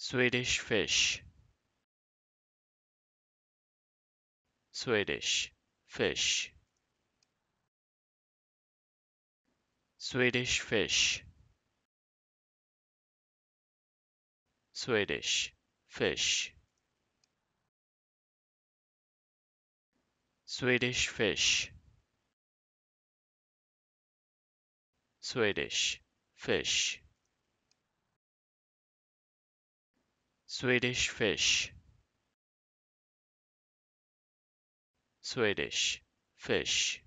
Swedish fish Swedish fish Swedish fish Swedish fish Swedish fish Swedish fish Swedish fish Swedish fish